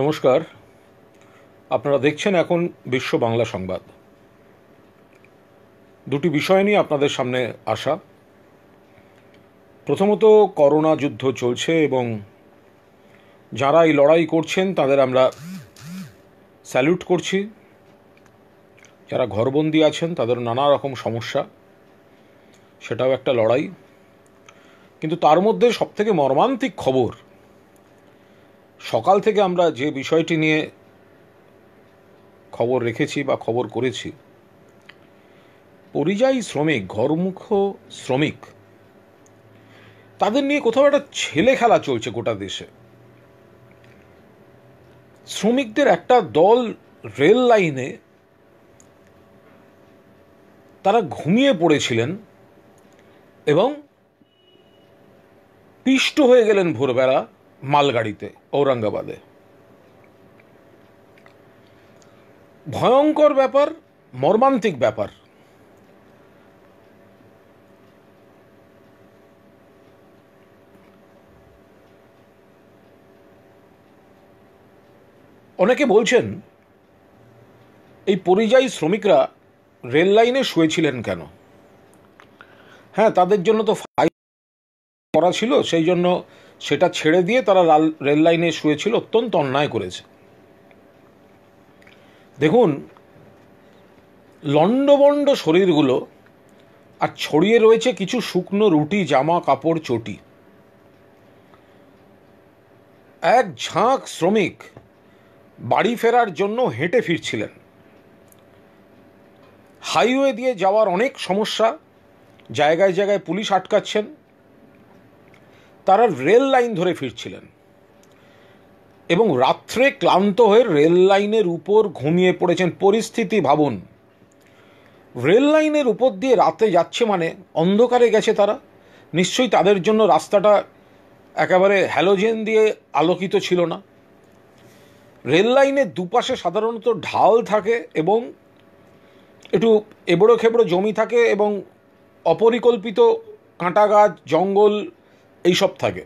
নমস্কার আপনারা দেখছেন এখন বিশ্ব বাংলা সংবাদ দুটি বিষয় নিয়ে আপনাদের সামনে আসা প্রথমত করোনা যুদ্ধ চলছে এবং যারা এই লড়াই করছেন তাদের আমরা স্যালুট করছি যারা ঘরবন্দি আছেন তাদের নানা রকম সমস্যা সেটাও একটা লড়াই কিন্তু তার মধ্যে সবথেকে মর্মান্তিক খবর সকাল থেকে আমরা যে বিষয়টি নিয়ে খবর রেখেছি বা খবর করেছি পরিযায়ী শ্রমিক ঘরমুখ শ্রমিক তাদের নিয়ে কোথাও একটা ছেলে খেলা চলছে গোটা দেশে শ্রমিকদের একটা দল রেল লাইনে তারা ঘুমিয়ে পড়েছিলেন এবং পিষ্ট হয়ে গেলেন ভোরবেলা মালগাড়িতে ঔরঙ্গাবাদে ভয়ঙ্কর ব্যাপার মর্মান্তিক ব্যাপার অনেকে বলছেন এই পরিযায়ী শ্রমিকরা রেল লাইনে শুয়েছিলেন কেন হ্যাঁ তাদের জন্য তো করা ছিল সেই জন্য সেটা ছেড়ে দিয়ে তারা রেল লাইনে শুয়েছিল অত্যন্ত অন্যায় করেছে দেখুন লণ্ডবণ্ড শরীরগুলো আর ছড়িয়ে রয়েছে কিছু শুকনো রুটি জামা কাপড় চটি এক ঝাঁক শ্রমিক বাড়ি ফেরার জন্য হেঁটে ফিরছিলেন হাইওয়ে দিয়ে যাওয়ার অনেক সমস্যা জায়গায় জায়গায় পুলিশ আটকাচ্ছেন তারা রেল লাইন ধরে ফিরছিলেন এবং রাত্রে ক্লান্ত হয়ে রেল লাইনের উপর ঘুমিয়ে পড়েছেন পরিস্থিতি ভাবুন রেল লাইনের উপর দিয়ে রাতে যাচ্ছে মানে অন্ধকারে গেছে তারা নিশ্চয়ই তাদের জন্য রাস্তাটা একেবারে হ্যালোজেন দিয়ে আলোকিত ছিল না রেল লাইনের দুপাশে সাধারণত ঢাল থাকে এবং একটু এবড়ো খেবড়ো জমি থাকে এবং অপরিকল্পিত কাঁটা গাছ জঙ্গল এইসব থাকে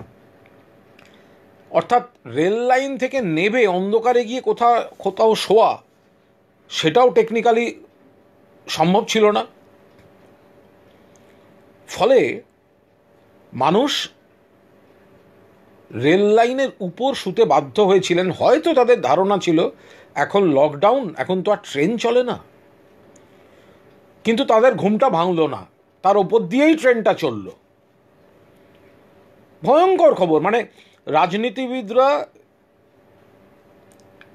অর্থাৎ রেল লাইন থেকে নেবে অন্ধকারে গিয়ে কোথাও কোথাও শোয়া সেটাও টেকনিক্যালি সম্ভব ছিল না ফলে মানুষ রেল লাইনের উপর শুতে বাধ্য হয়েছিলেন হয়তো তাদের ধারণা ছিল এখন লকডাউন এখন তো আর ট্রেন চলে না কিন্তু তাদের ঘুমটা ভাঙল না তার ওপর দিয়েই ট্রেনটা চললো ভয়ঙ্কর খবর মানে রাজনীতিবিদরা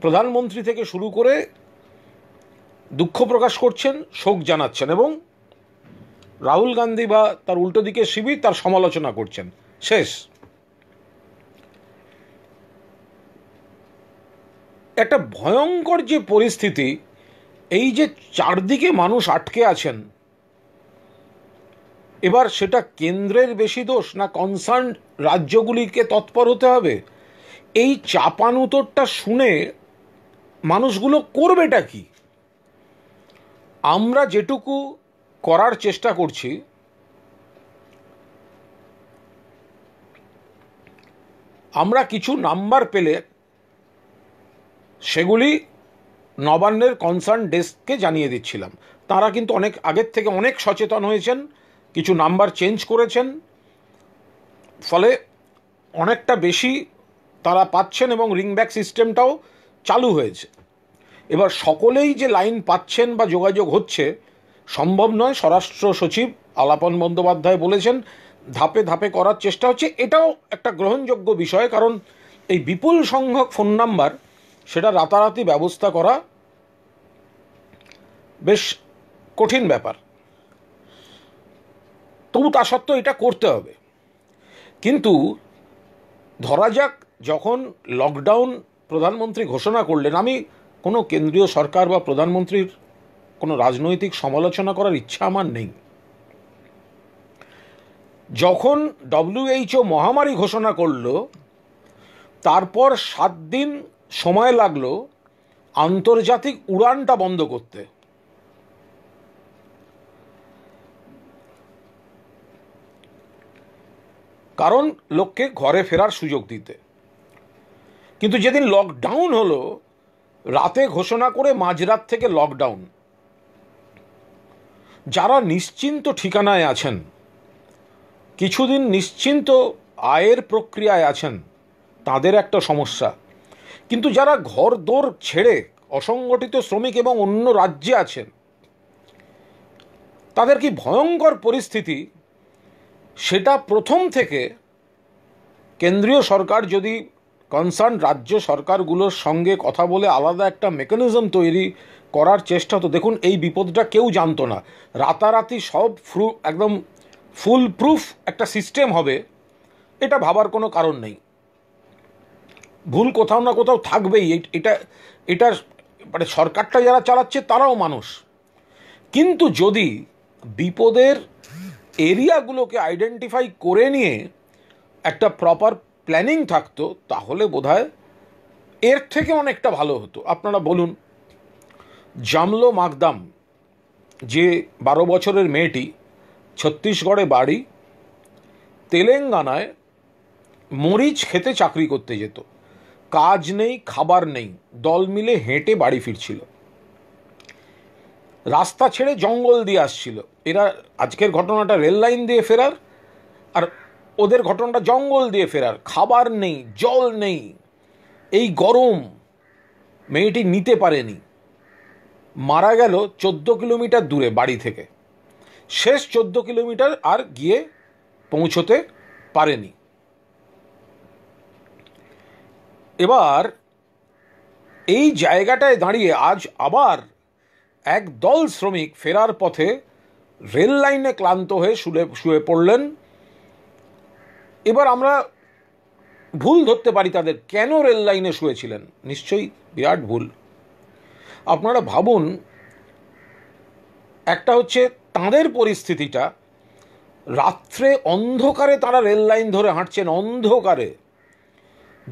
প্রধানমন্ত্রী থেকে শুরু করে দুঃখ প্রকাশ করছেন শোক জানাচ্ছেন এবং রাহুল গান্ধী বা তার উল্টো দিকে শিবির তার সমালোচনা করছেন শেষ একটা ভয়ঙ্কর যে পরিস্থিতি এই যে চারদিকে মানুষ আটকে আছেন এবার সেটা কেন্দ্রের বেশি দোষ না কনসার্ন রাজ্যগুলিকে তৎপর হতে হবে এই চাপান উত্তরটা শুনে মানুষগুলো করবেটা কি আমরা যেটুকু করার চেষ্টা করছি আমরা কিছু নাম্বার পেলে সেগুলি নবান্নের কনসার্ন ডেস্ককে জানিয়ে দিচ্ছিলাম তারা কিন্তু অনেক আগের থেকে অনেক সচেতন হয়েছেন কিছু নাম্বার চেঞ্জ করেছেন ফলে অনেকটা বেশি তারা পাচ্ছেন এবং রিংব্যাক সিস্টেমটাও চালু হয়েছে এবার সকলেই যে লাইন পাচ্ছেন বা যোগাযোগ হচ্ছে সম্ভব নয় স্বরাষ্ট্র সচিব আলাপন বন্দ্যোপাধ্যায় বলেছেন ধাপে ধাপে করার চেষ্টা হচ্ছে এটাও একটা গ্রহণযোগ্য বিষয় কারণ এই বিপুল সংখ্যক ফোন নাম্বার সেটা রাতারাতি ব্যবস্থা করা বেশ কঠিন ব্যাপার তবু তা সত্ত্বেও এটা করতে হবে কিন্তু ধরা যাক যখন লকডাউন প্রধানমন্ত্রী ঘোষণা করলেন আমি কোনো কেন্দ্রীয় সরকার বা প্রধানমন্ত্রীর কোনো রাজনৈতিক সমালোচনা করার ইচ্ছা আমার নেই যখন ডব্লিউএইচও মহামারী ঘোষণা করল তারপর সাত দিন সময় লাগলো আন্তর্জাতিক উড়ানটা বন্ধ করতে কারণ লোককে ঘরে ফেরার সুযোগ দিতে কিন্তু যেদিন লকডাউন হলো রাতে ঘোষণা করে মাঝরাত থেকে লকডাউন যারা নিশ্চিন্ত ঠিকানায় আছেন কিছুদিন নিশ্চিন্ত আয়ের প্রক্রিয়ায় আছেন তাদের একটা সমস্যা কিন্তু যারা ঘর দোর ছেড়ে অসংগঠিত শ্রমিক এবং অন্য রাজ্যে আছেন তাদের কি ভয়ঙ্কর পরিস্থিতি সেটা প্রথম থেকে কেন্দ্রীয় সরকার যদি কনসার্ন রাজ্য সরকারগুলোর সঙ্গে কথা বলে আলাদা একটা মেকানিজম তৈরি করার চেষ্টা তো দেখুন এই বিপদটা কেউ জানতো না রাতারাতি সব ফ্রু একদম ফুল প্রুফ একটা সিস্টেম হবে এটা ভাবার কোনো কারণ নেই ভুল কোথাও না কোথাও থাকবেই এটা এটা মানে সরকারটা যারা চালাচ্ছে তারাও মানুষ কিন্তু যদি বিপদের এরিয়াগুলোকে আইডেন্টিফাই করে নিয়ে একটা প্রপার প্ল্যানিং থাকতো তাহলে বোধ এর থেকে অনেকটা ভালো হতো আপনারা বলুন জামলো মাকদাম যে বারো বছরের মেয়েটি ছত্তিশগড়ে বাড়ি তেলেঙ্গানায় মরিচ খেতে চাকরি করতে যেত কাজ নেই খাবার নেই দল মিলে হেঁটে বাড়ি ফিরছিল রাস্তা ছেড়ে জঙ্গল দিয়ে আসছিল এরা আজকের ঘটনাটা রেল লাইন দিয়ে ফেরার আর ওদের ঘটনাটা জঙ্গল দিয়ে ফেরার খাবার নেই জল নেই এই গরম মেয়েটি নিতে পারেনি মারা গেল চোদ্দো কিলোমিটার দূরে বাড়ি থেকে শেষ চোদ্দো কিলোমিটার আর গিয়ে পৌঁছতে পারেনি এবার এই জায়গাটায় দাঁড়িয়ে আজ আবার এক দল শ্রমিক ফেরার পথে রেল লাইনে ক্লান্ত হয়ে শুলে শুয়ে পড়লেন এবার আমরা ভুল ধরতে পারি তাদের কেন রেল লাইনে শুয়েছিলেন নিশ্চয়ই বিরাট ভুল আপনারা ভাবুন একটা হচ্ছে তাঁদের পরিস্থিতিটা রাত্রে অন্ধকারে তারা রেল লাইন ধরে হাঁটছেন অন্ধকারে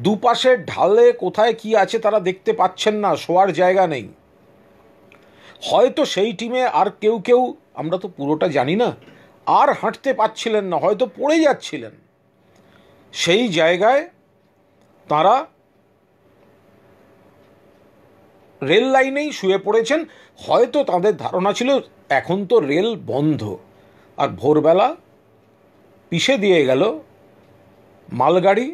দুপাশে ঢালে কোথায় কি আছে তারা দেখতে পাচ্ছেন না শোয়ার জায়গা নেই হয়তো সেই টিমে আর কেউ কেউ আমরা তো পুরোটা জানি না আর হাঁটতে পারছিলেন না হয়তো পড়ে যাচ্ছিলেন সেই জায়গায় তারা রেল লাইনেই শুয়ে পড়েছেন হয়তো তাদের ধারণা ছিল এখন তো রেল বন্ধ আর ভোরবেলা পিষে দিয়ে গেল মালগাড়ি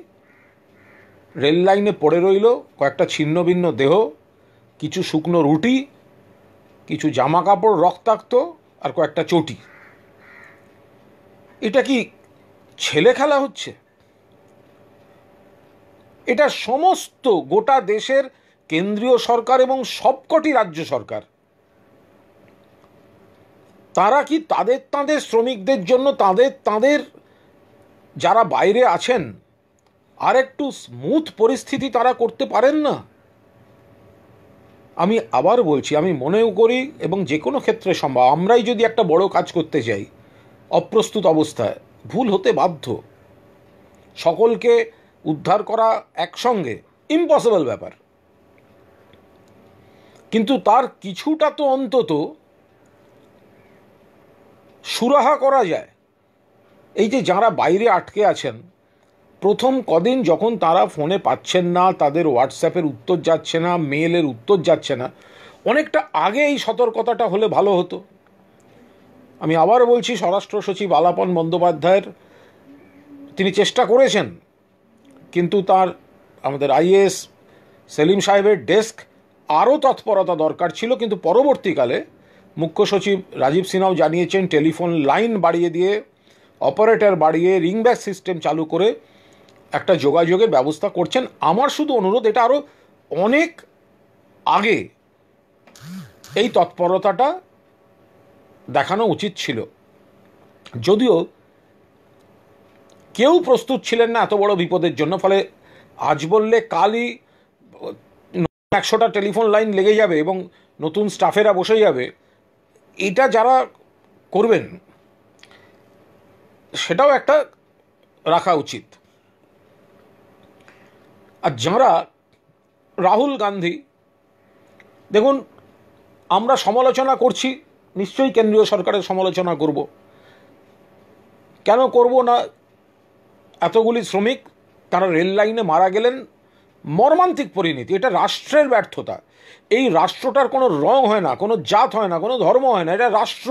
রেল লাইনে পড়ে রইল কয়েকটা ছিন্ন ভিন্ন দেহ কিছু শুকনো রুটি কিছু জামা কাপড় রক্তাক্ত আর কয়েকটা চটি এটা কি ছেলে খেলা হচ্ছে এটা সমস্ত গোটা দেশের কেন্দ্রীয় সরকার এবং সবকটি রাজ্য সরকার তারা কি তাদের তাদের শ্রমিকদের জন্য তাদের তাদের যারা বাইরে আছেন আর একটু স্মুথ পরিস্থিতি তারা করতে পারেন না আমি আবার বলছি আমি মনেও করি এবং যে কোনো ক্ষেত্রে সম্ভব আমরাই যদি একটা বড় কাজ করতে চাই অপ্রস্তুত অবস্থায় ভুল হতে বাধ্য সকলকে উদ্ধার করা একসঙ্গে ইম্পসিবল ব্যাপার কিন্তু তার কিছুটা তো অন্তত সুরাহা করা যায় এই যে যারা বাইরে আটকে আছেন প্রথম কদিন যখন তারা ফোনে পাচ্ছেন না তাদের হোয়াটসঅ্যাপের উত্তর যাচ্ছে না মেলের উত্তর যাচ্ছে না অনেকটা আগে এই সতর্কতাটা হলে ভালো হতো আমি আবার বলছি স্বরাষ্ট্র সচিব আলাপন বন্দ্যোপাধ্যায়ের তিনি চেষ্টা করেছেন কিন্তু তার আমাদের আইএস সেলিম সাহেবের ডেস্ক আরও তৎপরতা দরকার ছিল কিন্তু পরবর্তীকালে মুখ্য সচিব রাজীব সিনহাও জানিয়েছেন টেলিফোন লাইন বাড়িয়ে দিয়ে অপারেটর বাড়িয়ে রিংব্যাক সিস্টেম চালু করে একটা যোগাযোগের ব্যবস্থা করছেন আমার শুধু অনুরোধ এটা আরও অনেক আগে এই তৎপরতাটা দেখানো উচিত ছিল যদিও কেউ প্রস্তুত ছিলেন না এত বড় বিপদের জন্য ফলে আজ বললে কালই একশোটা টেলিফোন লাইন লেগে যাবে এবং নতুন স্টাফেরা বসে যাবে এটা যারা করবেন সেটাও একটা রাখা উচিত আর যাঁরা রাহুল গান্ধী দেখুন আমরা সমালোচনা করছি নিশ্চয়ই কেন্দ্রীয় সরকারের সমালোচনা করব কেন করব না এতগুলি শ্রমিক তারা রেল লাইনে মারা গেলেন মর্মান্তিক পরিণতি এটা রাষ্ট্রের ব্যর্থতা এই রাষ্ট্রটার কোনো রং হয় না কোনো জাত হয় না কোনো ধর্ম হয় না এটা রাষ্ট্র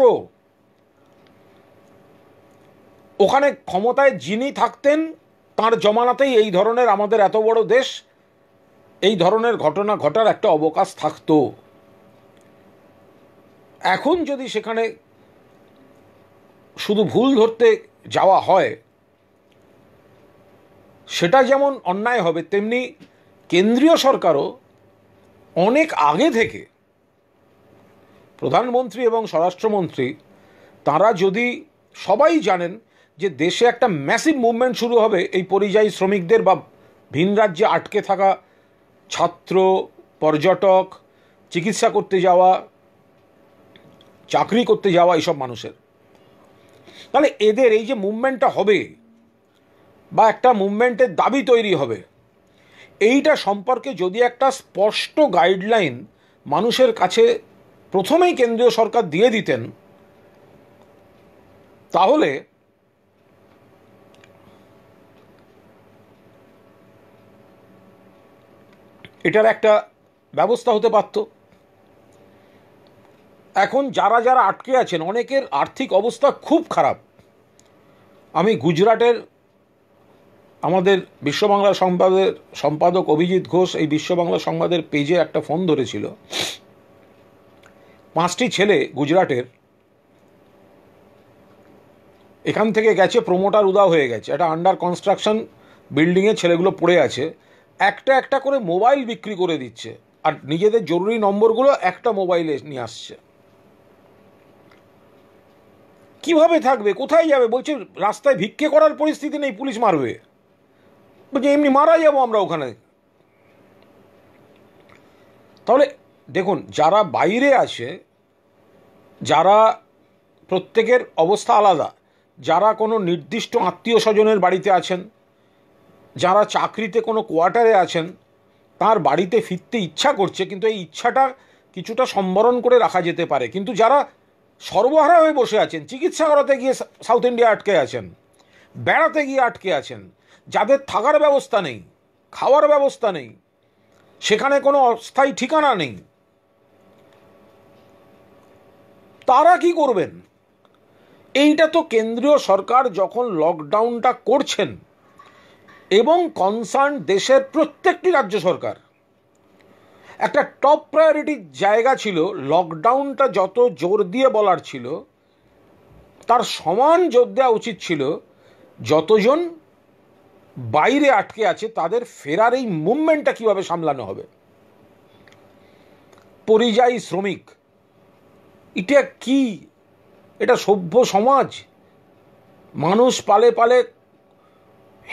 ওখানে ক্ষমতায় যিনি থাকতেন তার জমানাতেই এই ধরনের আমাদের এত বড় দেশ এই ধরনের ঘটনা ঘটার একটা অবকাশ থাকতো এখন যদি সেখানে শুধু ভুল ধরতে যাওয়া হয় সেটা যেমন অন্যায় হবে তেমনি কেন্দ্রীয় সরকারও অনেক আগে থেকে প্রধানমন্ত্রী এবং স্বরাষ্ট্রমন্ত্রী তারা যদি সবাই জানেন যে দেশে একটা ম্যাসিভ মুভমেন্ট শুরু হবে এই পরিযায়ী শ্রমিকদের বা ভিন রাজ্যে আটকে থাকা ছাত্র পর্যটক চিকিৎসা করতে যাওয়া চাকরি করতে যাওয়া এইসব মানুষের তাহলে এদের এই যে মুভমেন্টটা হবে বা একটা মুভমেন্টের দাবি তৈরি হবে এইটা সম্পর্কে যদি একটা স্পষ্ট গাইডলাইন মানুষের কাছে প্রথমেই কেন্দ্রীয় সরকার দিয়ে দিতেন তাহলে এটার একটা ব্যবস্থা হতে পারত এখন যারা যারা আটকে আছেন অনেকের আর্থিক অবস্থা খুব খারাপ আমি গুজরাটের আমাদের বিশ্ববাংলা সংবাদের সম্পাদক অভিজিৎ ঘোষ এই বিশ্ববাংলা সংবাদের পেজে একটা ফোন ধরেছিল পাঁচটি ছেলে গুজরাটের এখান থেকে গেছে প্রোমোটার উদা হয়ে গেছে একটা আন্ডার কনস্ট্রাকশন বিল্ডিংয়ে ছেলেগুলো পড়ে আছে একটা একটা করে মোবাইল বিক্রি করে দিচ্ছে আর নিজেদের জরুরি নম্বরগুলো একটা মোবাইলে নিয়ে আসছে কিভাবে থাকবে কোথায় যাবে বলছে রাস্তায় ভিক্ষে করার পরিস্থিতি নেই পুলিশ মারবে বলছে এমনি মারা যাবো আমরা ওখানে তাহলে দেখুন যারা বাইরে আসে যারা প্রত্যেকের অবস্থা আলাদা যারা কোনো নির্দিষ্ট আত্মীয় স্বজনের বাড়িতে আছেন যারা চাকরিতে কোনো কোয়ার্টারে আছেন তার বাড়িতে ফিরতে ইচ্ছা করছে কিন্তু এই ইচ্ছাটা কিছুটা সম্বরণ করে রাখা যেতে পারে কিন্তু যারা সর্বহারা হয়ে বসে আছেন চিকিৎসা করাতে গিয়ে সাউথ ইন্ডিয়া আটকে আছেন বেড়াতে গিয়ে আটকে আছেন যাদের থাকার ব্যবস্থা নেই খাওয়ার ব্যবস্থা নেই সেখানে কোনো অস্থায়ী ঠিকানা নেই তারা কি করবেন এইটা তো কেন্দ্রীয় সরকার যখন লকডাউনটা করছেন এবং কনসার্ন দেশের প্রত্যেকটি রাজ্য সরকার একটা টপ প্রায়োরিটির জায়গা ছিল লকডাউনটা যত জোর দিয়ে বলার ছিল তার সমান জোর দেওয়া উচিত ছিল যতজন বাইরে আটকে আছে তাদের ফেরার এই মুভমেন্টটা কীভাবে সামলানো হবে পরিযায়ী শ্রমিক এটা কি এটা সভ্য সমাজ মানুষ পালে পালে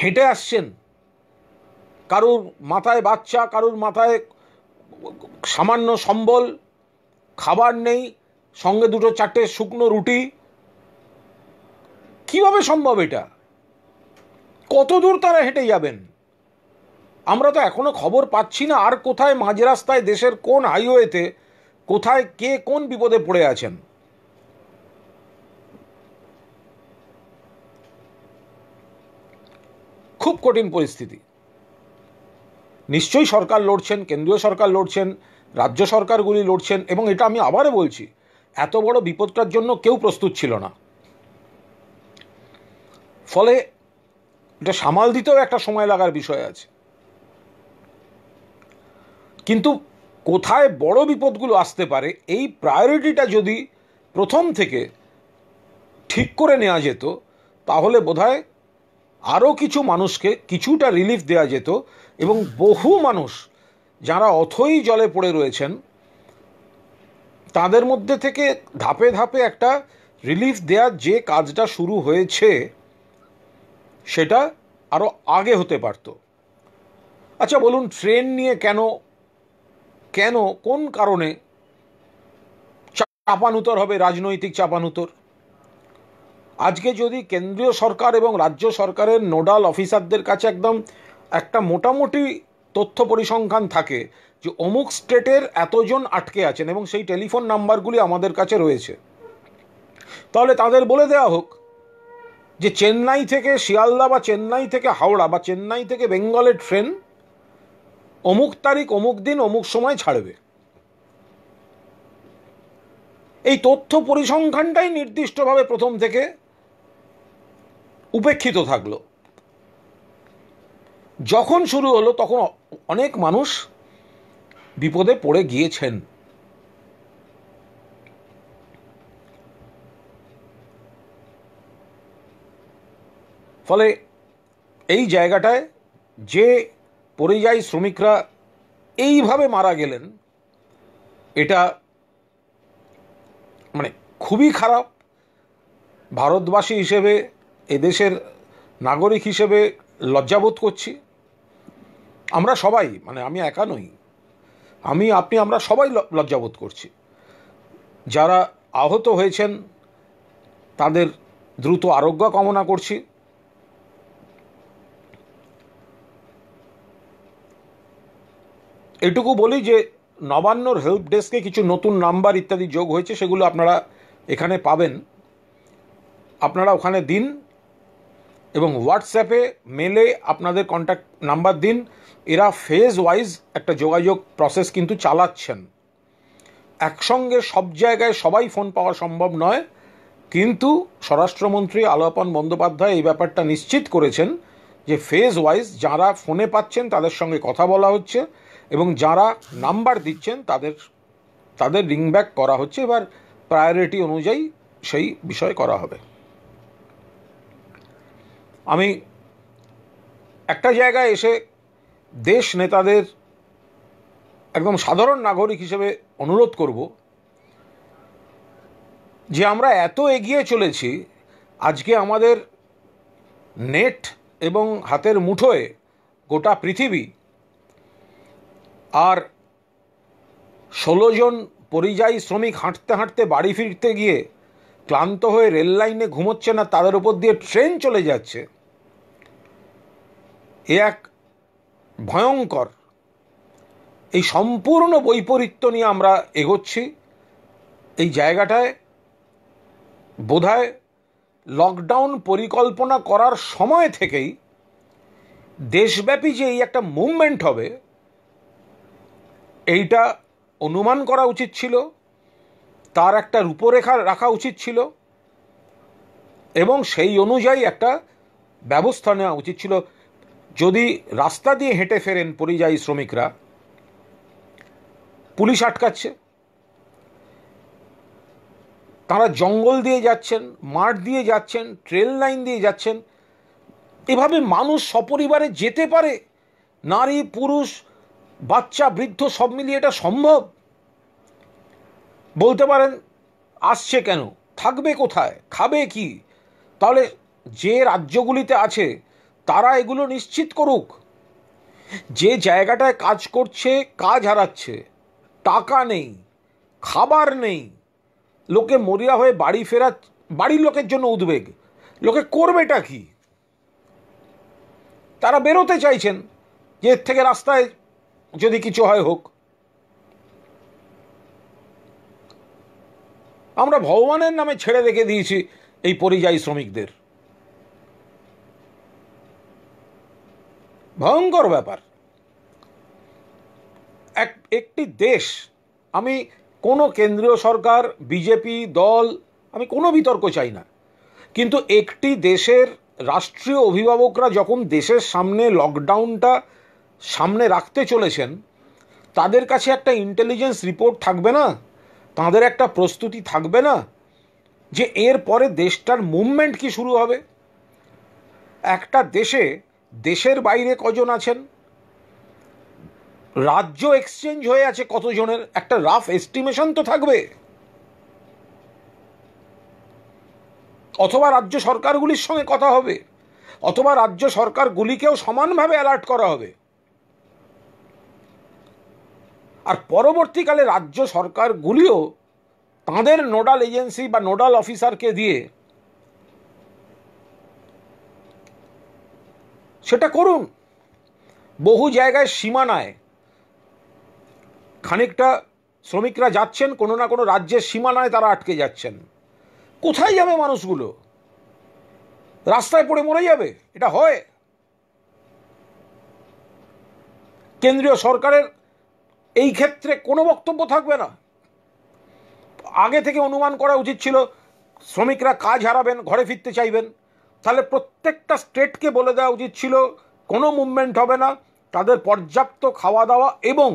হেঁটে আসছেন কারুর মাথায় বাচ্চা কারুর মাথায় সামান্য সম্বল খাবার নেই সঙ্গে দুটো চারটে শুকনো রুটি কিভাবে সম্ভব এটা কত দূর তারা হেঁটে যাবেন আমরা তো এখনো খবর পাচ্ছি না আর কোথায় মাঝ রাস্তায় দেশের কোন হাইওয়েতে কোথায় কে কোন বিপদে পড়ে আছেন খুব কঠিন পরিস্থিতি নিশ্চয়ই সরকার লড়ছেন কেন্দ্রীয় সরকার লড়ছেন রাজ্য সরকারগুলি লড়ছেন এবং এটা আমি আবারও বলছি এত বড় বিপদটার জন্য কেউ প্রস্তুত ছিল না ফলে এটা সামাল দিতেও একটা সময় লাগার বিষয় আছে কিন্তু কোথায় বড় বিপদগুলো আসতে পারে এই প্রায়োরিটিটা যদি প্রথম থেকে ঠিক করে নেওয়া যেত তাহলে বোধহয় আরও কিছু মানুষকে কিছুটা রিলিফ দেওয়া যেত এবং বহু মানুষ যারা অথই জলে পড়ে রয়েছেন তাদের মধ্যে থেকে ধাপে ধাপে একটা রিলিফ দেওয়ার যে কাজটা শুরু হয়েছে সেটা আরও আগে হতে পারত আচ্ছা বলুন ট্রেন নিয়ে কেন কেন কোন কারণে চাপানুতর হবে রাজনৈতিক চাপানুতর আজকে যদি কেন্দ্রীয় সরকার এবং রাজ্য সরকারের নোডাল অফিসারদের কাছে একদম একটা মোটামুটি তথ্য পরিসংখ্যান থাকে যে অমুক স্টেটের এতজন আটকে আছেন এবং সেই টেলিফোন নাম্বারগুলি আমাদের কাছে রয়েছে তাহলে তাদের বলে দেওয়া হোক যে চেন্নাই থেকে শিয়ালদা বা চেন্নাই থেকে হাওড়া বা চেন্নাই থেকে বেঙ্গলের ট্রেন অমুক তারিখ অমুক দিন অমুক সময় ছাড়বে এই তথ্য পরিসংখ্যানটাই নির্দিষ্টভাবে প্রথম থেকে উপেক্ষিত থাকলো যখন শুরু হলো তখন অনেক মানুষ বিপদে পড়ে গিয়েছেন ফলে এই জায়গাটায় যে পরিযায়ী শ্রমিকরা এইভাবে মারা গেলেন এটা মানে খুবই খারাপ ভারতবাসী হিসেবে এদেশের নাগরিক হিসেবে লজ্জাবোধ করছি আমরা সবাই মানে আমি একা নই আমি আপনি আমরা সবাই লজ্জাবোধ করছি যারা আহত হয়েছেন তাদের দ্রুত আরোগ্য কামনা করছি এটুকু বলি যে নবান্নর হেল্প ডেস্কে কিছু নতুন নাম্বার ইত্যাদি যোগ হয়েছে সেগুলো আপনারা এখানে পাবেন আপনারা ওখানে দিন এবং হোয়াটসঅ্যাপে মেলে আপনাদের কন্ট্যাক্ট নাম্বার দিন এরা ফেজ ওয়াইজ একটা যোগাযোগ প্রসেস কিন্তু চালাচ্ছেন একসঙ্গে সব জায়গায় সবাই ফোন পাওয়া সম্ভব নয় কিন্তু স্বরাষ্ট্রমন্ত্রী আলোপন বন্দ্যোপাধ্যায় এই ব্যাপারটা নিশ্চিত করেছেন যে ফেজ ওয়াইজ যারা ফোনে পাচ্ছেন তাদের সঙ্গে কথা বলা হচ্ছে এবং যারা নাম্বার দিচ্ছেন তাদের তাদের রিংব্যাক করা হচ্ছে এবার প্রায়োরিটি অনুযায়ী সেই বিষয় করা হবে আমি একটা জায়গায় এসে দেশ নেতাদের একদম সাধারণ নাগরিক হিসেবে অনুরোধ করব যে আমরা এত এগিয়ে চলেছি আজকে আমাদের নেট এবং হাতের মুঠোয় গোটা পৃথিবী আর ষোলো জন পরিযায়ী শ্রমিক হাঁটতে হাঁটতে বাড়ি ফিরতে গিয়ে ক্লান্ত হয়ে রেল লাইনে ঘুমোচ্ছে না তাদের উপর দিয়ে ট্রেন চলে যাচ্ছে এ এক ভয়ঙ্কর এই সম্পূর্ণ বৈপরীত্য নিয়ে আমরা এগোচ্ছি এই জায়গাটায় বোধহয় লকডাউন পরিকল্পনা করার সময় থেকেই দেশব্যাপী যে এই একটা মুভমেন্ট হবে এইটা অনুমান করা উচিত ছিল তার একটা রূপরেখা রাখা উচিত ছিল এবং সেই অনুযায়ী একটা ব্যবস্থা নেওয়া উচিত ছিল যদি রাস্তা দিয়ে হেঁটে ফেরেন পরিযায়ী শ্রমিকরা পুলিশ আটকাচ্ছে তারা জঙ্গল দিয়ে যাচ্ছেন মাঠ দিয়ে যাচ্ছেন ট্রেল লাইন দিয়ে যাচ্ছেন এভাবে মানুষ সপরিবারে যেতে পারে নারী পুরুষ বাচ্চা বৃদ্ধ সব মিলিয়ে এটা সম্ভব বলতে পারেন আসছে কেন থাকবে কোথায় খাবে কি তাহলে যে রাজ্যগুলিতে আছে তারা এগুলো নিশ্চিত করুক যে জায়গাটায় কাজ করছে কাজ হারাচ্ছে টাকা নেই খাবার নেই লোকে মরিয়া হয়ে বাড়ি ফেরা বাড়ির লোকের জন্য উদ্বেগ লোকে করবেটা কি তারা বেরোতে চাইছেন যে এর থেকে রাস্তায় যদি কিছু হয় হোক আমরা ভগবানের নামে ছেড়ে রেখে দিয়েছি এই পরিযায়ী শ্রমিকদের ভয়ঙ্কর ব্যাপার এক একটি দেশ আমি কোনো কেন্দ্রীয় সরকার বিজেপি দল আমি কোনো বিতর্ক চাই না কিন্তু একটি দেশের রাষ্ট্রীয় অভিভাবকরা যখন দেশের সামনে লকডাউনটা সামনে রাখতে চলেছেন তাদের কাছে একটা ইন্টেলিজেন্স রিপোর্ট থাকবে না তাদের একটা প্রস্তুতি থাকবে না যে এর পরে দেশটার মুভমেন্ট কি শুরু হবে একটা দেশে দেশের বাইরে কজন আছেন রাজ্য এক্সচেঞ্জ হয়ে আছে কতজনের একটা রাফ এস্টিমেশন তো থাকবে অথবা রাজ্য সরকারগুলির সঙ্গে কথা হবে অথবা রাজ্য সরকারগুলিকেও সমানভাবে অ্যালার্ট করা হবে আর পরবর্তীকালে রাজ্য সরকারগুলিও তাঁদের নোডাল এজেন্সি বা নোডাল অফিসারকে দিয়ে সেটা করুন বহু জায়গায় সীমানায় খানিকটা শ্রমিকরা যাচ্ছেন কোনো না কোনো রাজ্যের সীমানায় তারা আটকে যাচ্ছেন কোথায় যাবে মানুষগুলো রাস্তায় পড়ে মরে যাবে এটা হয় কেন্দ্রীয় সরকারের এই ক্ষেত্রে কোনো বক্তব্য থাকবে না আগে থেকে অনুমান করা উচিত ছিল শ্রমিকরা কাজ হারাবেন ঘরে ফিরতে চাইবেন তাহলে প্রত্যেকটা স্টেটকে বলে দেওয়া উচিত ছিল কোনো মুভমেন্ট হবে না তাদের পর্যাপ্ত খাওয়া দাওয়া এবং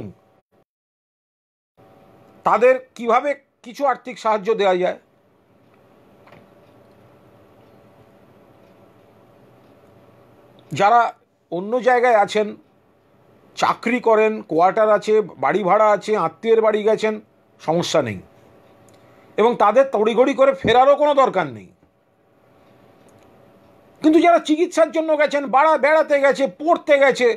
তাদের কিভাবে কিছু আর্থিক সাহায্য দেওয়া যায় যারা অন্য জায়গায় আছেন চাকরি করেন কোয়ার্টার আছে বাড়ি ভাড়া আছে আত্মীয়ের বাড়ি গেছেন সমস্যা নেই এবং তাদের তড়িঘড়ি করে ফেরারও কোনো দরকার নেই কিন্তু যারা চিকিৎসার জন্য গেছেন বাড়া বেড়াতে গেছে পড়তে গেছে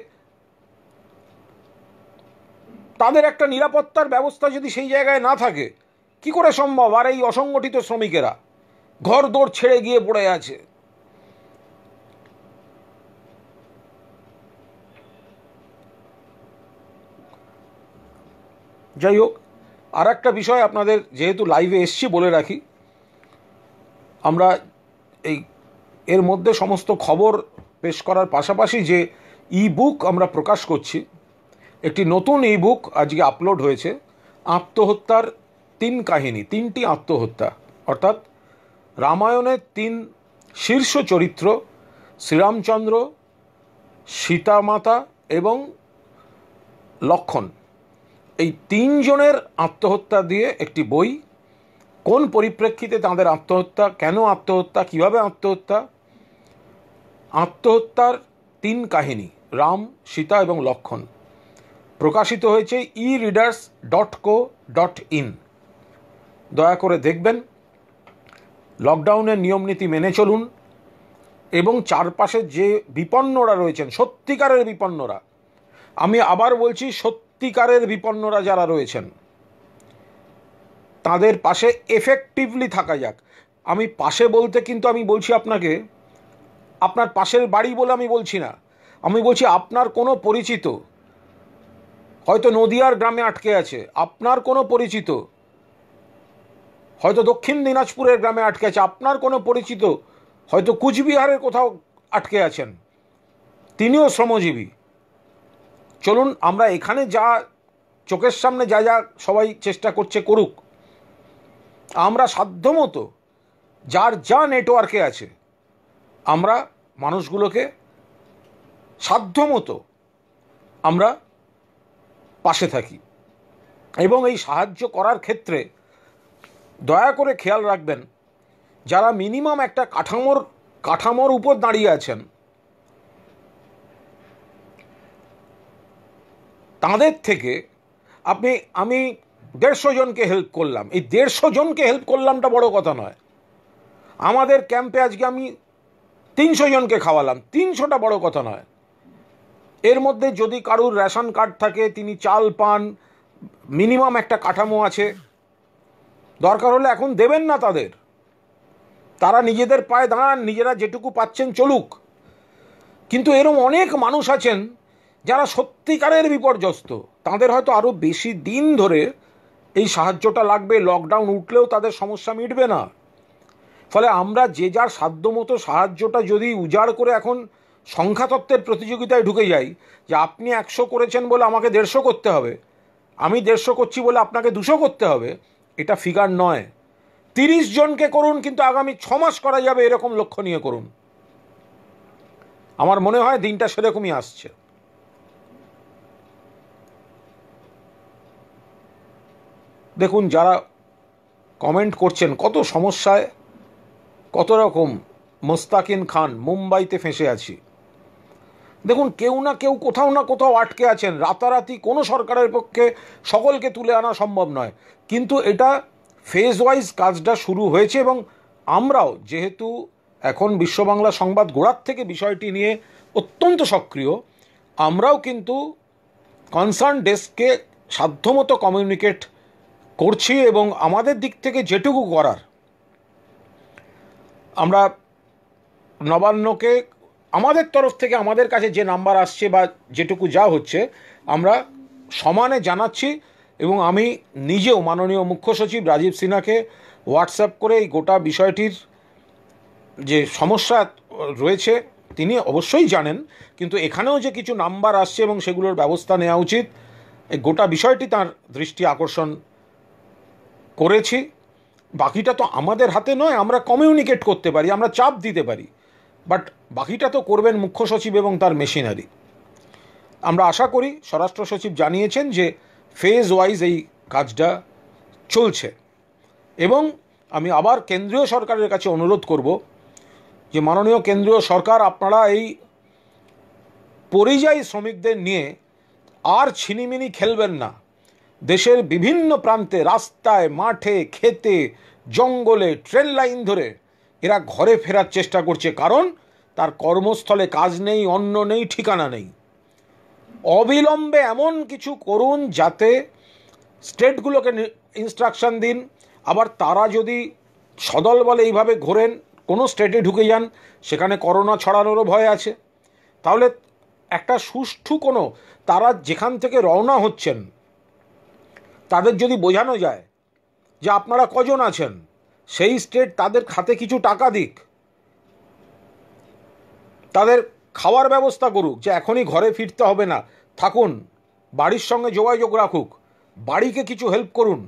তাদের একটা নিরাপত্তার ব্যবস্থা যদি সেই জায়গায় না থাকে কি করে সম্ভব আর এই অসংগঠিত শ্রমিকেরা ঘর দৌড় ছেড়ে গিয়ে পড়ে আছে যাই হোক আর একটা বিষয় আপনাদের যেহেতু লাইভে এসছি বলে রাখি আমরা এই এর মধ্যে সমস্ত খবর পেশ করার পাশাপাশি যে ই বুক আমরা প্রকাশ করছি একটি নতুন ই বুক আজকে আপলোড হয়েছে আত্মহত্যার তিন কাহিনী তিনটি আত্মহত্যা অর্থাৎ রামায়ণের তিন শীর্ষ চরিত্র শ্রীরামচন্দ্র সীতামাতা এবং লক্ষণ এই তিনজনের আত্মহত্যা দিয়ে একটি বই কোন পরিপ্রেক্ষিতে তাদের আত্মহত্যা কেন আত্মহত্যা কিভাবে আত্মহত্যা আত্মহত্যার তিন কাহিনী রাম সীতা এবং লক্ষণ প্রকাশিত হয়েছে E readers dot co dot in দয়া করে দেখবেন লকডাউনের নিয়মনীতি মেনে চলুন এবং চারপাশে যে বিপন্নরা রয়েছেন সত্যিকারের বিপন্নরা আমি আবার বলছি সত্যিকারের বিপন্নরা যারা রয়েছেন তাদের পাশে এফেক্টিভলি থাকা যাক আমি পাশে বলতে কিন্তু আমি বলছি আপনাকে আপনার পাশের বাড়ি বলে আমি বলছি না আমি বলছি আপনার কোনো পরিচিত হয়তো নদিয়ার গ্রামে আটকে আছে আপনার কোনো পরিচিত হয়তো দক্ষিণ দিনাজপুরের গ্রামে আটকে আছে আপনার কোনো পরিচিত হয়তো কুচবিহারের কোথাও আটকে আছেন তিনিও শ্রমজীবী চলুন আমরা এখানে যা চোখের সামনে যা যা সবাই চেষ্টা করছে করুক আমরা সাধ্যমতো যার যা নেটওয়ার্কে আছে আমরা মানুষগুলোকে সাধ্যমতো আমরা পাশে থাকি এবং এই সাহায্য করার ক্ষেত্রে দয়া করে খেয়াল রাখবেন যারা মিনিমাম একটা কাঠামোর কাঠামোর উপর দাঁড়িয়ে আছেন তাদের থেকে আপনি আমি দেড়শো জনকে হেল্প করলাম এই দেড়শো জনকে হেল্প করলামটা বড় কথা নয় আমাদের ক্যাম্পে আজকে আমি তিনশো জনকে খাওয়ালাম তিনশোটা বড় কথা নয় এর মধ্যে যদি কারুর রেশন কার্ড থাকে তিনি চাল পান মিনিমাম একটা কাঠামো আছে দরকার হলে এখন দেবেন না তাদের তারা নিজেদের পায়ে দাঁড়ান নিজেরা যেটুকু পাচ্ছেন চলুক কিন্তু এরম অনেক মানুষ আছেন যারা সত্যিকারের বিপর্যস্ত তাদের হয়তো আরও বেশি দিন ধরে এই সাহায্যটা লাগবে লকডাউন উঠলেও তাদের সমস্যা মিটবে না ফলে আমরা যে যার সাধ্যমতো সাহায্যটা যদি উজাড় করে এখন সংখ্যাতত্ত্বের প্রতিযোগিতায় ঢুকে যাই যে আপনি একশো করেছেন বলে আমাকে দেড়শো করতে হবে আমি দেড়শো করছি বলে আপনাকে দুশো করতে হবে এটা ফিগার নয় তিরিশ জনকে করুন কিন্তু আগামী ছ মাস করা যাবে এরকম লক্ষ্য নিয়ে করুন আমার মনে হয় দিনটা সেরকমই আসছে দেখুন যারা কমেন্ট করছেন কত সমস্যায় কত রকম মোস্তাকিন খান মুম্বাইতে ফেঁসে আছি দেখুন কেউ না কেউ কোথাও না কোথাও আটকে আছেন রাতারাতি কোনো সরকারের পক্ষে সকলকে তুলে আনা সম্ভব নয় কিন্তু এটা ফেজ ওয়াইজ কাজটা শুরু হয়েছে এবং আমরাও যেহেতু এখন বিশ্ব বাংলা সংবাদ গোড়ার থেকে বিষয়টি নিয়ে অত্যন্ত সক্রিয় আমরাও কিন্তু কনসার্ন ডেস্ককে সাধ্যমতো কমিউনিকেট করছি এবং আমাদের দিক থেকে যেটুকু করার আমরা নবান্নকে আমাদের তরফ থেকে আমাদের কাছে যে নাম্বার আসছে বা যেটুকু যা হচ্ছে আমরা সমানে জানাচ্ছি এবং আমি নিজেও মাননীয় মুখ্য সচিব রাজীব সিনহাকে হোয়াটসঅ্যাপ করে এই গোটা বিষয়টির যে সমস্যা রয়েছে তিনি অবশ্যই জানেন কিন্তু এখানেও যে কিছু নাম্বার আসছে এবং সেগুলোর ব্যবস্থা নেওয়া উচিত এই গোটা বিষয়টি তার দৃষ্টি আকর্ষণ করেছি বাকিটা তো আমাদের হাতে নয় আমরা কমিউনিকেট করতে পারি আমরা চাপ দিতে পারি বাট বাকিটা তো করবেন মুখ্য সচিব এবং তার মেশিনারি আমরা আশা করি স্বরাষ্ট্র সচিব জানিয়েছেন যে ফেজ ওয়াইজ এই কাজটা চলছে এবং আমি আবার কেন্দ্রীয় সরকারের কাছে অনুরোধ করব যে মাননীয় কেন্দ্রীয় সরকার আপনারা এই পরিযায়ী শ্রমিকদের নিয়ে আর ছিনিমিনি খেলবেন না দেশের বিভিন্ন প্রান্তে রাস্তায় মাঠে খেতে জঙ্গলে ট্রেন লাইন ধরে এরা ঘরে ফেরার চেষ্টা করছে কারণ তার কর্মস্থলে কাজ নেই অন্ন নেই ঠিকানা নেই অবিলম্বে এমন কিছু করুন যাতে স্টেটগুলোকে ইনস্ট্রাকশন দিন আবার তারা যদি সদল বলে এইভাবে ঘোরেন কোনো স্টেটে ঢুকে যান সেখানে করোনা ছড়ানোরও ভয় আছে তাহলে একটা সুষ্ঠু কোনো তারা যেখান থেকে রওনা হচ্ছেন তাদের যদি বোঝানো যায় যে আপনারা কজন আছেন সেই স্টেট তাদের খাতে কিছু টাকা দিক তাদের খাওয়ার ব্যবস্থা করুক যে এখনই ঘরে ফিরতে হবে না থাকুন বাড়ির সঙ্গে যোগাযোগ রাখুক বাড়িকে কিছু হেল্প করুন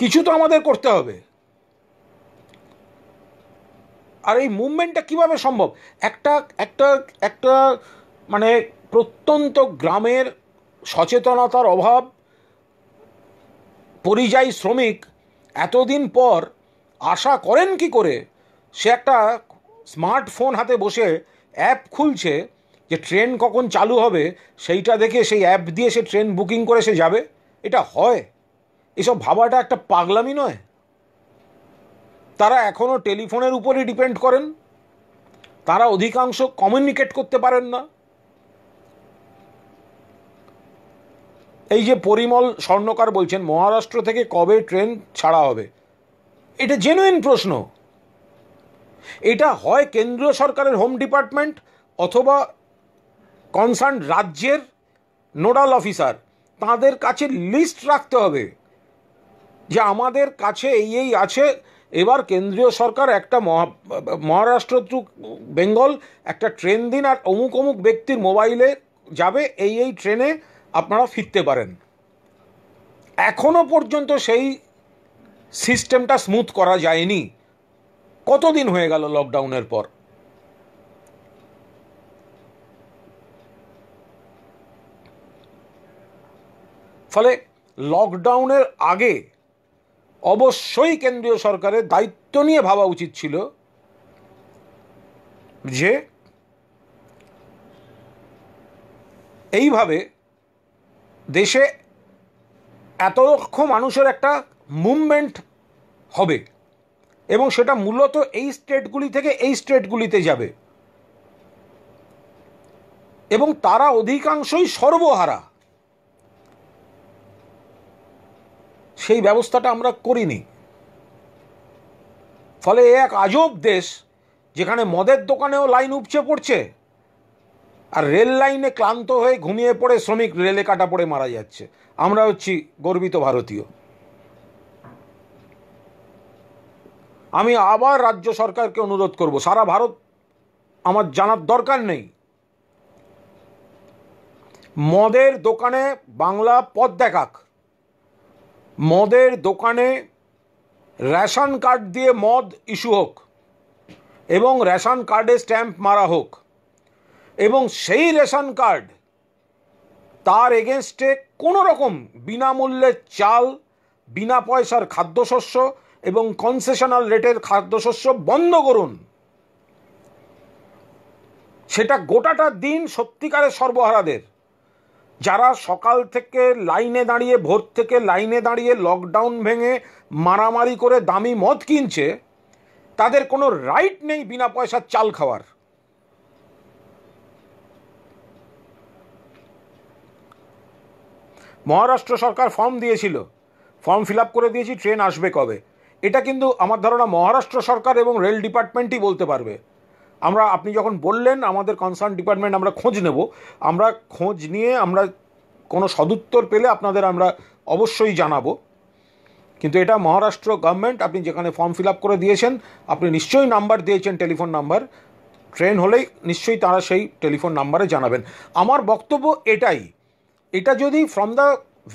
কিছু তো আমাদের করতে হবে আর এই মুভমেন্টটা কিভাবে সম্ভব একটা একটা একটা মানে প্রত্যন্ত গ্রামের সচেতনতার অভাব পরিযায়ী শ্রমিক এতদিন পর আশা করেন কি করে সে একটা স্মার্টফোন হাতে বসে অ্যাপ খুলছে যে ট্রেন কখন চালু হবে সেইটা দেখে সেই অ্যাপ দিয়ে সে ট্রেন বুকিং করে সে যাবে এটা হয় এসব ভাবাটা একটা পাগলামি নয় তারা এখনও টেলিফোনের উপরই ডিপেন্ড করেন তারা অধিকাংশ কমিউনিকেট করতে পারেন না এই যে পরিমল স্বর্ণকার বলছেন মহারাষ্ট্র থেকে কবে ট্রেন ছাড়া হবে এটা জেনুইন প্রশ্ন এটা হয় কেন্দ্রীয় সরকারের হোম ডিপার্টমেন্ট অথবা কনসার্ন রাজ্যের নোডাল অফিসার তাদের কাছে লিস্ট রাখতে হবে যে আমাদের কাছে এই এই আছে এবার কেন্দ্রীয় সরকার একটা মহারাষ্ট্র টু বেঙ্গল একটা ট্রেন দিন আর অমুক অমুক ব্যক্তির মোবাইলে যাবে এই এই ট্রেনে আপনারা ফিরতে পারেন এখনও পর্যন্ত সেই সিস্টেমটা স্মুথ করা যায়নি কতদিন হয়ে গেল লকডাউনের পর ফলে লকডাউনের আগে অবশ্যই কেন্দ্রীয় সরকারের দায়িত্ব নিয়ে ভাবা উচিত ছিল যে এইভাবে দেশে এত লক্ষ মানুষের একটা মুভমেন্ট হবে এবং সেটা মূলত এই স্টেটগুলি থেকে এই স্টেটগুলিতে যাবে এবং তারা অধিকাংশই সর্বহারা সেই ব্যবস্থাটা আমরা করিনি ফলে এক আজব দেশ যেখানে মদের দোকানেও লাইন উপচে পড়ছে আর রেল লাইনে ক্লান্ত হয়ে ঘুমিয়ে পড়ে শ্রমিক রেলে কাটা পড়ে মারা যাচ্ছে আমরা হচ্ছি গর্বিত ভারতীয় আমি আবার রাজ্য সরকারকে অনুরোধ করব সারা ভারত আমার জানার দরকার নেই মদের দোকানে বাংলা পদ দেখাক মদের দোকানে রেশন কার্ড দিয়ে মদ ইস্যু হোক এবং রেশন কার্ডে স্ট্যাম্প মারা হোক এবং সেই রেশন কার্ড তার এগেনস্টে কোনো রকম বিনামূল্যে চাল বিনা পয়সার খাদ্যশস্য এবং কনসেশনাল রেটের খাদ্যশস্য বন্ধ করুন সেটা গোটাটা দিন সত্যিকারের সর্বহারাদের যারা সকাল থেকে লাইনে দাঁড়িয়ে ভোর থেকে লাইনে দাঁড়িয়ে লকডাউন ভেঙে মারামারি করে দামি মদ কিনছে তাদের কোনো রাইট নেই বিনা পয়সার চাল খাওয়ার মহারাষ্ট্র সরকার ফর্ম দিয়েছিল ফর্ম ফিল করে দিয়েছি ট্রেন আসবে কবে এটা কিন্তু আমার ধারণা মহারাষ্ট্র সরকার এবং রেল ডিপার্টমেন্টই বলতে পারবে আমরা আপনি যখন বললেন আমাদের কনসার্ন ডিপার্টমেন্ট আমরা খোঁজ নেব আমরা খোঁজ নিয়ে আমরা কোনো সদুত্তর পেলে আপনাদের আমরা অবশ্যই জানাবো কিন্তু এটা মহারাষ্ট্র গভর্নমেন্ট আপনি যেখানে ফর্ম ফিল করে দিয়েছেন আপনি নিশ্চয়ই নাম্বার দিয়েছেন টেলিফোন নাম্বার ট্রেন হলেই নিশ্চয়ই তারা সেই টেলিফোন নাম্বারে জানাবেন আমার বক্তব্য এটাই এটা যদি from the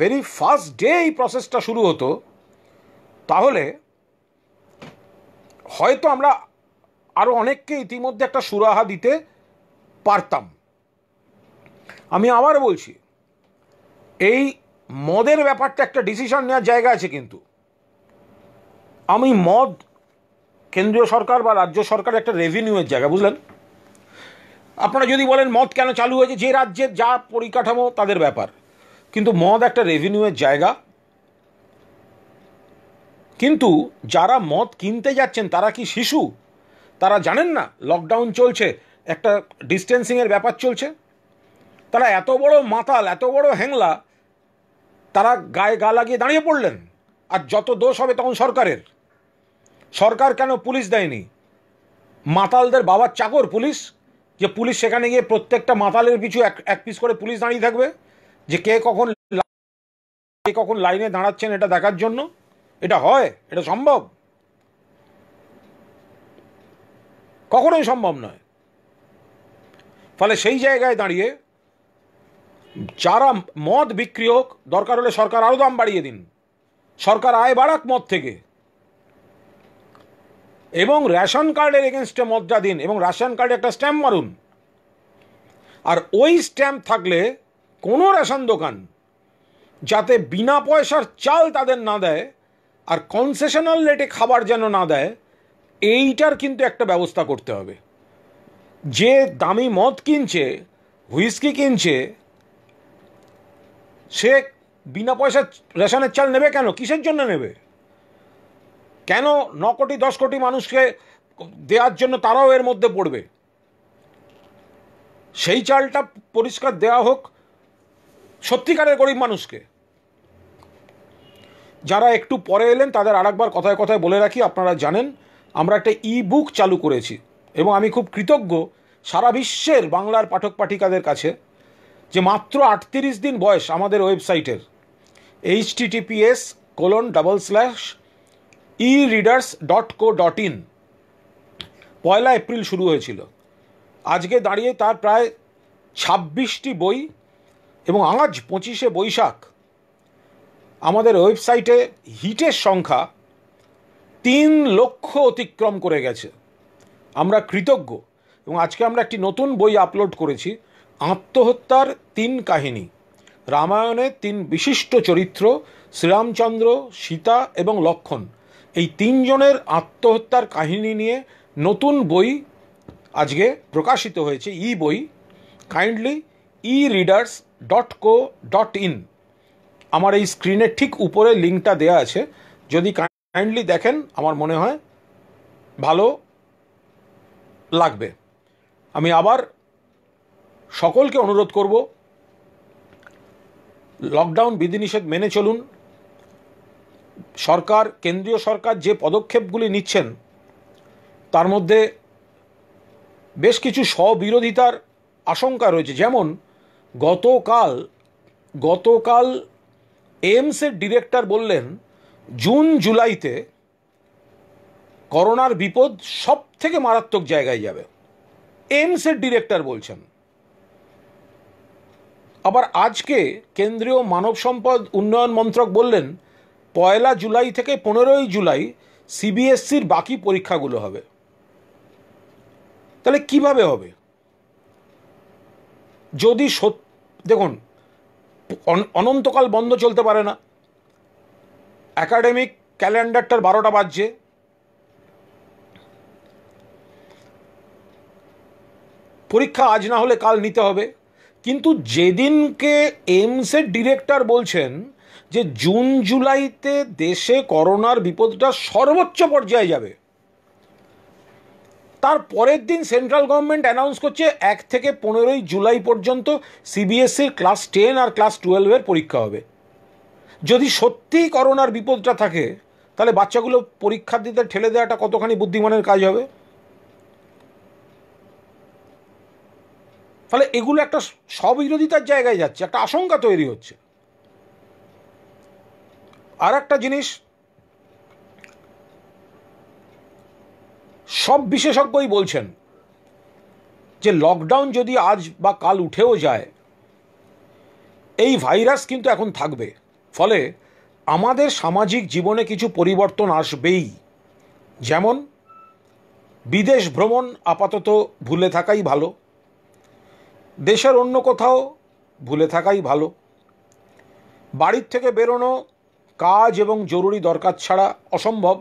very first day এই প্রসেসটা শুরু হতো তাহলে হয়তো আমরা আরও অনেককে ইতিমধ্যে একটা সুরাহা দিতে পারতাম আমি আবার বলছি এই মদের ব্যাপারটা একটা ডিসিশন নেওয়ার জায়গা আছে কিন্তু আমি মদ কেন্দ্রীয় সরকার বা রাজ্য সরকার একটা রেভিনিউয়ের জায়গা বুঝলেন আপনারা যদি বলেন মদ কেন চালু হয়েছে যে রাজ্যের যা পরিকাঠামো তাদের ব্যাপার কিন্তু মদ একটা রেভিনিউয়ের জায়গা কিন্তু যারা মদ কিনতে যাচ্ছেন তারা কি শিশু তারা জানেন না লকডাউন চলছে একটা ডিস্টেন্সিংয়ের ব্যাপার চলছে তারা এত বড় মাতাল এত বড় হ্যাংলা তারা গায়ে গা লাগিয়ে দাঁড়িয়ে পড়লেন আর যত দোষ হবে তখন সরকারের সরকার কেন পুলিশ দেয়নি মাতালদের বাবার চাকর পুলিশ যে পুলিশ সেখানে গিয়ে প্রত্যেকটা মাতালের পিছু এক এক পিস করে পুলিশ দাঁড়িয়ে থাকবে যে কে কখন কে কখন লাইনে দাঁড়াচ্ছেন এটা দেখার জন্য এটা হয় এটা সম্ভব কখনোই সম্ভব নয় ফলে সেই জায়গায় দাঁড়িয়ে যারা মদ বিক্রি হোক দরকার হলে সরকার আরও দাম বাড়িয়ে দিন সরকার আয় বাড়াক মদ থেকে এবং রেশন কার্ডের এগেনস্টে মতটা দিন এবং রেশন কার্ডে একটা স্ট্যাম্প মারুন আর ওই স্ট্যাম্প থাকলে কোনো রেশন দোকান যাতে বিনা পয়সার চাল তাদের না দেয় আর কনসেশনাল রেটে খাবার যেন না দেয় এইটার কিন্তু একটা ব্যবস্থা করতে হবে যে দামি মদ কিনছে হুইস্কি কিনছে সে বিনা পয়সা রেশনের চাল নেবে কেন কিসের জন্য নেবে কেন ন কোটি দশ কোটি মানুষকে দেওয়ার জন্য তারাও এর মধ্যে পড়বে সেই চালটা পরিষ্কার দেওয়া হোক সত্যিকারের গরিব মানুষকে যারা একটু পরে এলেন তাদের আরেকবার কথায় কথায় বলে রাখি আপনারা জানেন আমরা একটা ই বুক চালু করেছি এবং আমি খুব কৃতজ্ঞ সারা বিশ্বের বাংলার পাঠক পাঠিকাদের কাছে যে মাত্র আটত্রিশ দিন বয়স আমাদের ওয়েবসাইটের H TTPS colon double slash E readers dot co dot in পয়লা এপ্রিল শুরু হয়েছিল আজকে দাঁড়িয়ে তার প্রায় ছাব্বিশটি বই এবং আজ পঁচিশে বৈশাখ আমাদের ওয়েবসাইটে হিটের সংখ্যা তিন লক্ষ অতিক্রম করে গেছে আমরা কৃতজ্ঞ এবং আজকে আমরা একটি নতুন বই আপলোড করেছি আত্মহত্যার তিন কাহিনী রামায়ণের তিন বিশিষ্ট চরিত্র শ্রীরামচন্দ্র সীতা এবং লক্ষণ এই তিনজনের আত্মহত্যার কাহিনী নিয়ে নতুন বই আজকে প্রকাশিত হয়েছে ই বই kindly E readers dot co dot in আমার এই স্ক্রিনের ঠিক উপরে লিঙ্কটা দেয়া আছে যদি কাইন্ডলি দেখেন আমার মনে হয় ভালো লাগবে আমি আবার সকলকে অনুরোধ করব লকডাউন বিধিনিষেধ মেনে চলুন সরকার কেন্দ্রীয় সরকার যে পদক্ষেপগুলি নিচ্ছেন তার মধ্যে বেশ কিছু স্ববিরোধিতার আশঙ্কা রয়েছে যেমন গতকাল গতকাল এইমসের ডিরেক্টর বললেন জুন জুলাইতে করোনার বিপদ সব থেকে মারাত্মক জায়গায় যাবে এইমসের ডিরেক্টর বলছেন আবার আজকে কেন্দ্রীয় মানব সম্পদ উন্নয়ন মন্ত্রক বললেন পয়লা জুলাই থেকে পনেরোই জুলাই সিবিএসসির বাকি পরীক্ষাগুলো হবে তাহলে কিভাবে হবে যদি দেখুন অনন্তকাল বন্ধ চলতে পারে না অ্যাকাডেমিক ক্যালেন্ডারটার বারোটা বাজছে পরীক্ষা আজ না হলে কাল নিতে হবে কিন্তু যেদিনকে এইমসের ডিরেক্টর বলছেন যে জুন জুলাইতে দেশে করোনার বিপদটা সর্বোচ্চ পর্যায়ে যাবে তার পরের দিন সেন্ট্রাল গভর্নমেন্ট অ্যানাউন্স করছে এক থেকে পনেরোই জুলাই পর্যন্ত সিবিএসসির ক্লাস টেন আর ক্লাস টুয়েলভের পরীক্ষা হবে যদি সত্যিই করোনার বিপদটা থাকে তাহলে বাচ্চাগুলো পরীক্ষা দিতে ঠেলে দেওয়াটা কতখানি বুদ্ধিমানের কাজ হবে ফলে এগুলো একটা স্ববিরোধিতার জায়গায় যাচ্ছে একটা আশঙ্কা তৈরি হচ্ছে আর একটা জিনিস সব বিশেষজ্ঞই বলছেন যে লকডাউন যদি আজ বা কাল উঠেও যায় এই ভাইরাস কিন্তু এখন থাকবে ফলে আমাদের সামাজিক জীবনে কিছু পরিবর্তন আসবেই যেমন বিদেশ ভ্রমণ আপাতত ভুলে থাকাই ভালো দেশের অন্য কোথাও ভুলে থাকাই ভালো বাড়ির থেকে বেরোনো কাজ এবং জরুরি দরকার ছাড়া অসম্ভব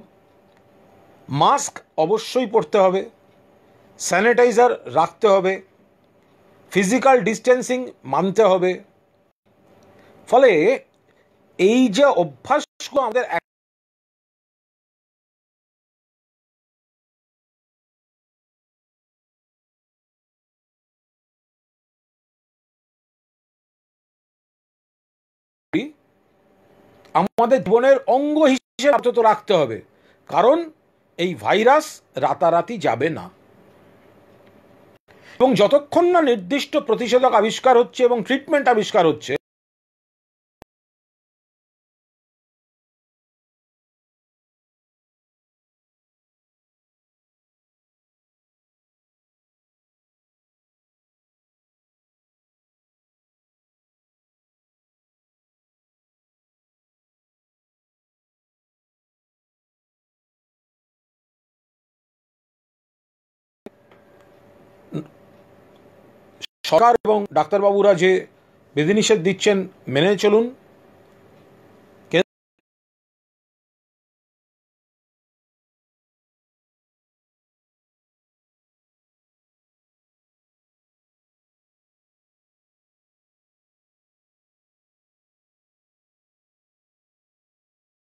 মাস্ক অবশ্যই পরতে হবে স্যানিটাইজার রাখতে হবে ফিজিক্যাল ডিস্টেন্সিং মানতে হবে ফলে এই যে অভ্যাসগুলো আমাদের আমাদের জীবনের অঙ্গ হিসেবে আপাতত রাখতে হবে কারণ এই ভাইরাস রাতারাতি যাবে না এবং যতক্ষণ না নির্দিষ্ট প্রতিষেধক আবিষ্কার হচ্ছে এবং ট্রিটমেন্ট আবিষ্কার হচ্ছে সরকার এবং ডাক্তারবাবুরা যে বিধিনিষেধ দিচ্ছেন মেনে চলুন